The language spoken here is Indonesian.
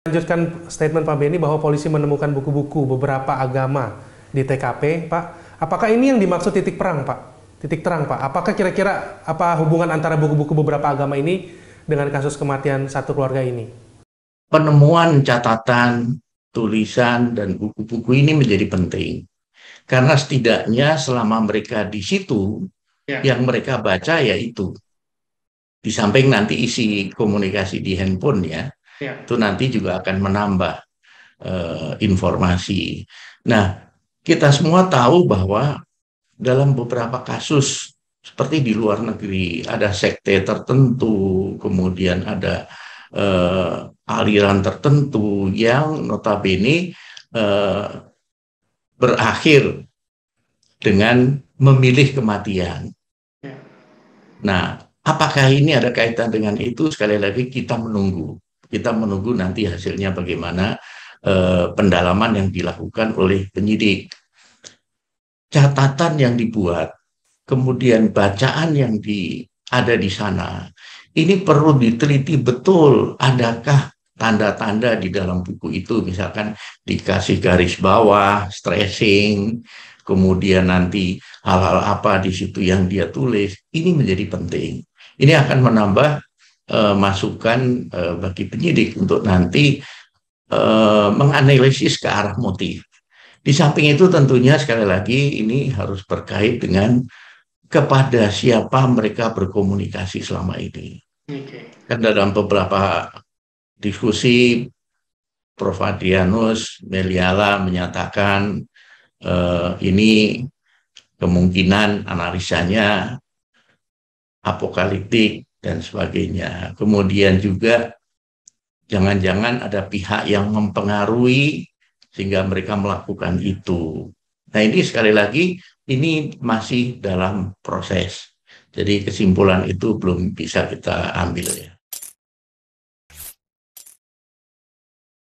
Lanjutkan statement Pak Beni bahwa polisi menemukan buku-buku beberapa agama di TKP, Pak. Apakah ini yang dimaksud titik perang, Pak? Titik terang, Pak. Apakah kira-kira apa hubungan antara buku-buku beberapa agama ini dengan kasus kematian satu keluarga ini? Penemuan catatan, tulisan, dan buku-buku ini menjadi penting. Karena setidaknya selama mereka di situ, ya. yang mereka baca yaitu. Di samping nanti isi komunikasi di handphone ya, ya. itu nanti juga akan menambah uh, informasi. Nah, kita semua tahu bahwa dalam beberapa kasus seperti di luar negeri ada sekte tertentu, kemudian ada uh, aliran tertentu yang notabene uh, berakhir dengan memilih kematian. Iya. Nah, apakah ini ada kaitan dengan itu? Sekali lagi kita menunggu kita menunggu nanti hasilnya bagaimana eh, pendalaman yang dilakukan oleh penyidik. Catatan yang dibuat, kemudian bacaan yang di, ada di sana, ini perlu diteliti betul adakah tanda-tanda di dalam buku itu misalkan dikasih garis bawah, stressing, kemudian nanti hal-hal apa di situ yang dia tulis, ini menjadi penting. Ini akan menambah uh, masukan uh, bagi penyidik untuk nanti uh, menganalisis ke arah motif. Di samping itu tentunya sekali lagi ini harus berkait dengan kepada siapa mereka berkomunikasi selama ini. Okay. Kan dalam beberapa diskusi Prof. Adrianus Meliala menyatakan ini kemungkinan analisanya apokaliptik dan sebagainya. Kemudian juga jangan-jangan ada pihak yang mempengaruhi sehingga mereka melakukan itu. Nah, ini sekali lagi ini masih dalam proses. Jadi kesimpulan itu belum bisa kita ambil ya.